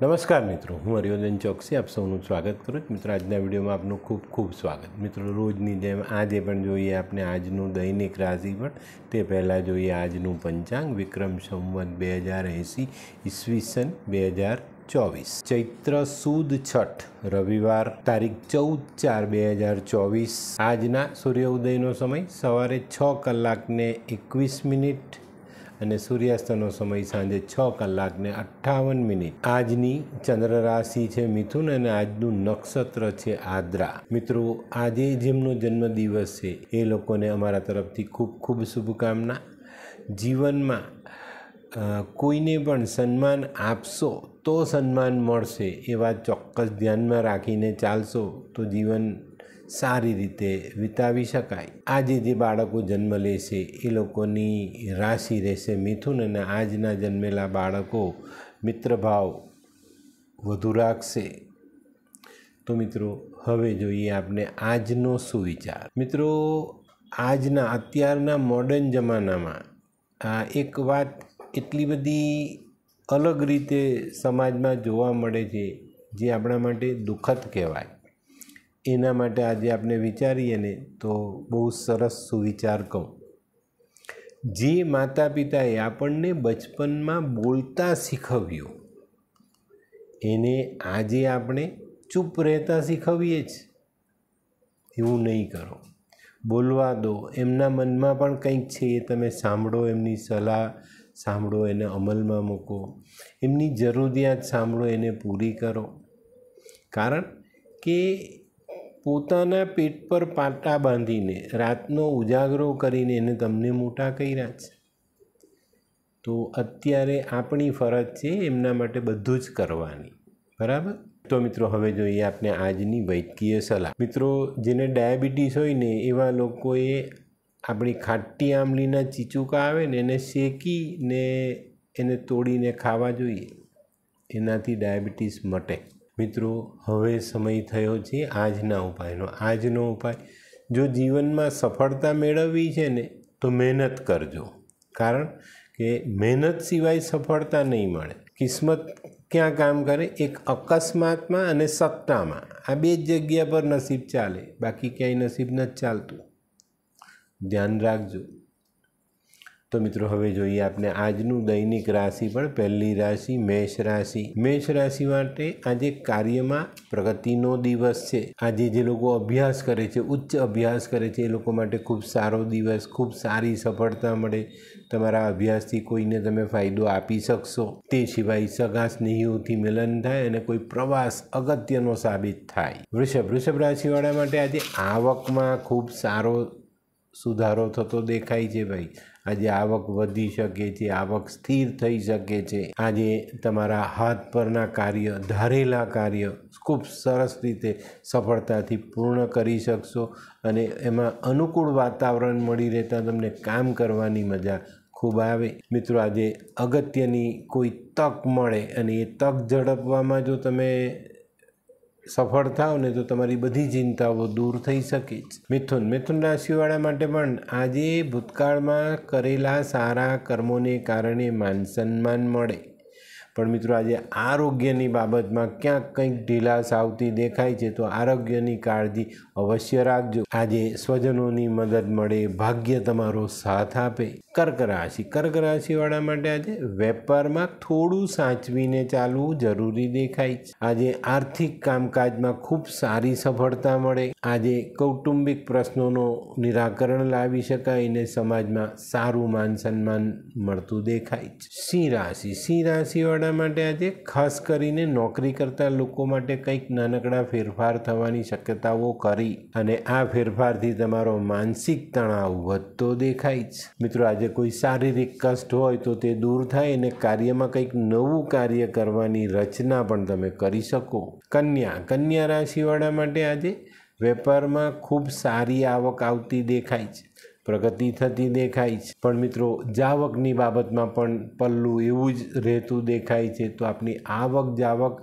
નમસ્કાર મિત્રો હું હરિવર્ધન ચોકસી આપ સૌનું સ્વાગત કરું છું મિત્રો આજના વિડીયોમાં આપનું ખૂબ ખૂબ સ્વાગત મિત્રો રોજની જેમ આજે પણ જોઈએ આપણે આજનું દૈનિક રાશિ પણ તે પહેલાં જોઈએ આજનું પંચાંગ વિક્રમ સંવત બે હજાર એંસી ઈસવીસન બે હજાર ચોવીસ ચૈત્ર સુદ છઠ રવિવાર તારીખ ચૌદ ચાર બે હજાર ચોવીસ આજના સૂર્ય ઉદયનો સમય સવારે છ કલાકને એકવીસ મિનિટ અને સૂર્યાસ્તનો સમય સાંજે છ કલાકને અઠ્ઠાવન મિનિટ આજની ચંદ્ર રાશિ છે મિથુન અને આજનું નક્ષત્ર છે આદ્રા મિત્રો આજે જેમનો જન્મદિવસ છે એ લોકોને અમારા તરફથી ખૂબ ખૂબ શુભકામના જીવનમાં કોઈને પણ સન્માન આપશો તો સન્માન મળશે એ વાત ચોક્કસ ધ્યાનમાં રાખીને ચાલશો તો જીવન સારી રીતે વિતાવી શકાય આજે જે બાળકો જન્મ લેશે એ લોકોની રાશિ રહેશે મિથુન અને આજના જન્મેલા બાળકો મિત્રભાવ વધુ રાખશે તો મિત્રો હવે જોઈએ આપણે આજનો સુવિચાર મિત્રો આજના અત્યારના મોડર્ન જમાનામાં એક વાત એટલી બધી અલગ રીતે સમાજમાં જોવા મળે છે જે આપણા માટે દુઃખદ કહેવાય એના માટે આજે આપણે વિચારીએ ને તો બહુ સરસ સુવિચાર કહું જે માતા પિતાએ આપણને બચપનમાં બોલતા શીખવ્યું એને આજે આપણે ચૂપ રહેતા શીખવીએ જ એવું નહીં કરો બોલવા દો એમના મનમાં પણ કંઈક છે એ તમે સાંભળો એમની સલાહ સાંભળો એને અમલમાં મૂકો એમની જરૂરિયાત સાંભળો એને પૂરી કરો કારણ કે પોતાના પેટ પર પાટા બાંધીને રાતનો ઉજાગરો કરીને એને તમને મોટા કર્યા છે તો અત્યારે આપણી ફરજ છે એમના માટે બધું જ કરવાની બરાબર તો મિત્રો હવે જોઈએ આપણે આજની વૈદકીય સલાહ મિત્રો જેને ડાયાબિટીસ હોય ને એવા લોકોએ આપણી ખાટી આંબલીના ચીચુકા આવે ને એને શેકીને એને તોડીને ખાવા જોઈએ એનાથી ડાયાબિટીસ મટે મિત્રો હવે સમય થયો છે આજના ઉપાયનો આજનો ઉપાય જો જીવનમાં સફળતા મેળવવી છે ને તો મહેનત કરજો કારણ કે મહેનત સિવાય સફળતા નહીં મળે કિસ્મત ક્યાં કામ કરે એક અકસ્માતમાં અને સત્તામાં આ બે જ જગ્યા પર નસીબ ચાલે બાકી ક્યાંય નસીબ નથી ચાલતું ધ્યાન રાખજો તો મિત્રો હવે જોઈએ આપણે આજનું દૈનિક રાશિ પણ પહેલી રાશિ મેષ રાશિ મેષ રાશિ માટે આજે કાર્યમાં પ્રગતિનો દિવસ છે આજે જે લોકો અભ્યાસ કરે છે ઉચ્ચ અભ્યાસ કરે છે એ લોકો માટે ખૂબ સારો દિવસ ખૂબ સારી સફળતા મળે તમારા અભ્યાસથી કોઈને તમે ફાયદો આપી શકશો તે સિવાય સગા સ્નેહીઓથી મિલન થાય અને કોઈ પ્રવાસ અગત્યનો સાબિત થાય વૃષભ વૃષભ રાશિવાળા માટે આજે આવકમાં ખૂબ સારો સુધારો થતો દેખાય છે ભાઈ આજે આવક વધી શકે છે આવક સ્થિર થઈ શકે છે આજે તમારા હાથ પરના કાર્ય ધારેલા કાર્ય ખૂબ સરસ રીતે સફળતાથી પૂર્ણ કરી શકશો અને એમાં અનુકૂળ વાતાવરણ મળી રહેતા તમને કામ કરવાની મજા ખૂબ આવે મિત્રો આજે અગત્યની કોઈ તક મળે અને એ તક ઝડપવામાં જો તમે સફળ થાવ ને તો તમારી બધી ચિંતાઓ દૂર થઈ શકે છે મિથુન મિથુન રાશિવાળા માટે પણ આજે ભૂતકાળમાં કરેલા સારા કર્મોને કારણે માન સન્માન મળે પણ મિત્રો આજે આરોગ્યની બાબતમાં ક્યાંક કંઈક ઢીલાશ આવતી દેખાય છે તો આરોગ્યની કાળજી અવશ્ય રાખજો આજે સ્વજનોની મદદ મળે ભાગ્ય તમારો સાથ આપે કર્ક રાશિ કર્ક રાશિવાળા માટે આજે વેપારમાં થોડું સાચવીને ચાલવું જરૂરી દેખાય છે આજે આર્થિક કામકાજમાં ખૂબ સારી સફળતા મળે આજે કૌટુંબિક પ્રશ્નોનો નિરાકરણ લાવી શકાય અને સમાજમાં સારું માન સન્માન મળતું દેખાય છે સિંહ રાશિ સિંહ રાશિવાળા એટલા માટે આજે ખાસ કરીને નોકરી કરતા લોકો માટે કંઈક નાનકડા ફેરફાર થવાની શક્યતાઓ કરી અને આ ફેરફારથી તમારો માનસિક તણાવ વધતો દેખાય જ મિત્રો આજે કોઈ શારીરિક કષ્ટ હોય તો તે દૂર થાય અને કાર્યમાં કંઈક નવું કાર્ય કરવાની રચના પણ તમે કરી શકો કન્યા કન્યા રાશિવાળા માટે આજે વેપારમાં ખૂબ સારી આવક આવતી દેખાય છે પ્રગતિ થતી દેખાય છે પણ મિત્રો જાવકની બાબતમાં પણ પલ્લું એવું જ રહેતું દેખાય છે તો આપની આવક જાવક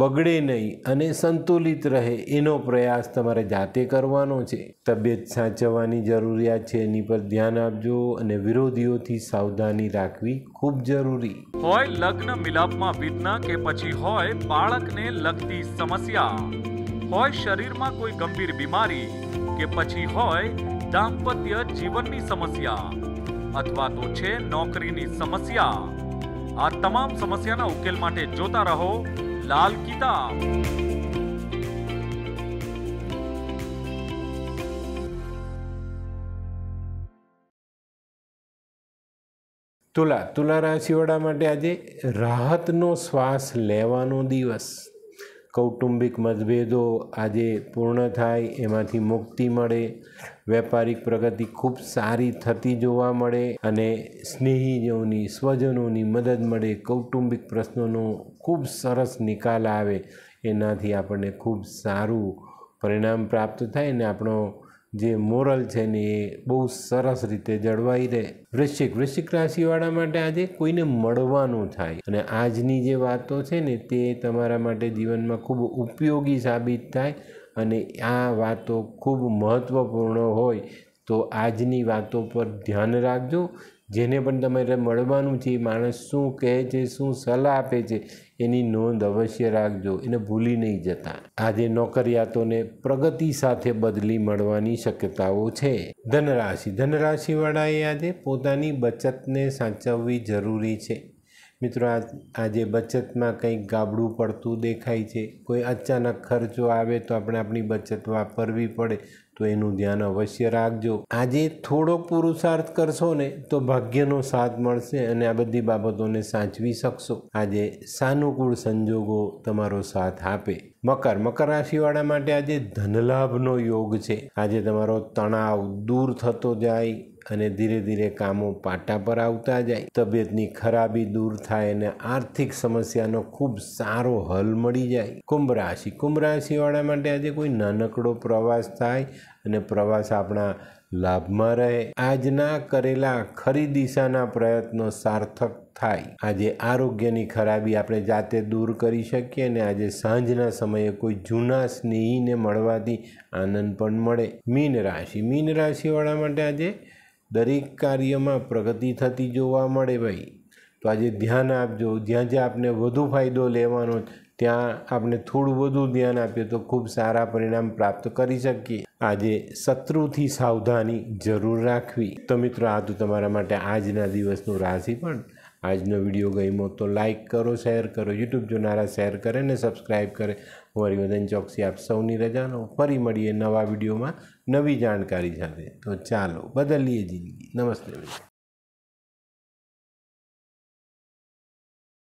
બગડે નહીં અને સંતુલિત રહે એનો પ્રયાસ તમારે જાતે કરવાનો છે તબિયત સાચવવાની જરૂરિયાત છે એની પર ધ્યાન આપજો અને વિરોધીઓથી સાવધાની રાખવી ખૂબ જરૂરી હોય લગ્ન મિલાપમાં વિઘ્ન કે પછી હોય બાળકને લગતી સમસ્યા હોય શરીરમાં કોઈ ગંભીર બીમારી કે પછી હોય દાંપત્ય જીવનની સમસ્યા અથવા તો છે નોકરીની સમસ્યા આ તમામ સમસ્યાના ઉકેલ માટે જોતા રહો લાલ કિતાબ તુલા તુલા રાશિવાળા માટે આજે રાહતનો શ્વાસ લેવાનો દિવસ કૌટુંબિક મતભેદો આજે પૂર્ણ થાય એમાંથી મુક્તિ મળે વેપારિક પ્રગતિ ખૂબ સારી થતી જોવા મળે અને સ્નેહીજોની સ્વજનોની મદદ મળે કૌટુંબિક પ્રશ્નોનો ખૂબ સરસ નિકાલ આવે એનાથી આપણને ખૂબ સારું પરિણામ પ્રાપ્ત થાય અને આપણો જે મોરલ છે ને એ બહુ સરસ રીતે જળવાઈ રહે વૃશ્ચિક વૃશ્ચિક રાશિવાળા માટે આજે કોઈને મળવાનું થાય અને આજની જે વાતો છે ને તે તમારા માટે જીવનમાં ખૂબ ઉપયોગી સાબિત થાય અને આ વાતો ખૂબ મહત્ત્વપૂર્ણ હોય તો આજની વાતો પર ધ્યાન રાખજો જેને પણ તમારે મળવાનું છે એ માણસ શું કહે છે શું સલાહ આપે છે એની નોંધ અવશ્ય રાખજો એને ભૂલી નહીં જતા આજે નોકરિયાતોને પ્રગતિ સાથે બદલી મળવાની શક્યતાઓ છે ધનરાશિ ધનરાશિવાળાએ આજે પોતાની બચતને સાચવવી જરૂરી છે મિત્રો આજે બચતમાં કંઈક ગાબડું પડતું દેખાય છે કોઈ અચાનક ખર્ચો આવે તો આપણે આપણી બચત વાપરવી પડે તો એનું ધ્યાન અવશ્ય રાખજો આજે થોડો પુરુષાર્થ કરશો ને તો ભાગ્યનો સાથ મળશે અને આ બધી બાબતોને સાચવી શકશો આજે સાનુકૂળ સંજોગો તમારો સાથ આપે મકર મકર રાશિવાળા માટે આજે ધનલાભનો યોગ છે આજે તમારો તણાવ દૂર થતો જાય અને ધીરે ધીરે કામો પાટા પર આવતા જાય તબિયતની ખરાબી દૂર થાય અને આર્થિક સમસ્યાનો ખૂબ સારો હલ મળી જાય કુંભ રાશિ કુંભ રાશિવાળા માટે આજે કોઈ નાનકડો પ્રવાસ થાય અને પ્રવાસ આપણા લાભમાં રહે આજના કરેલા ખરી દિશાના પ્રયત્નો સાર્થક થાય આજે આરોગ્યની ખરાબી આપણે જાતે દૂર કરી શકીએ અને આજે સાંજના સમયે કોઈ જૂના સ્નેહીને મળવાથી આનંદ પણ મળે મીન રાશિ મીન રાશિવાળા માટે આજે દરેક કાર્યમાં પ્રગતિ થતી જોવા મળે ભાઈ તો આજે ધ્યાન આપજો જ્યાં જ્યાં આપને વધુ ફાયદો લેવાનો ત્યાં આપણે થોડું વધુ ધ્યાન આપીએ તો ખૂબ સારા પરિણામ પ્રાપ્ત કરી શકીએ આજે શત્રુથી સાવધાની જરૂર રાખવી તો મિત્રો આ તો તમારા માટે આજના દિવસનું પણ આજનો વિડીયો ગમ્યો તો લાઇક કરો શેર કરો યુટ્યુબ જોનારા શેર કરે ને સબસ્ક્રાઈબ કરે હું હરિવદન ચોકસી આપ સૌની રજાનો ફરી મળીએ નવા વિડીયોમાં નવી જાણકારી સાથે તો ચાલો બદલીએ જિંદગી નમસ્તે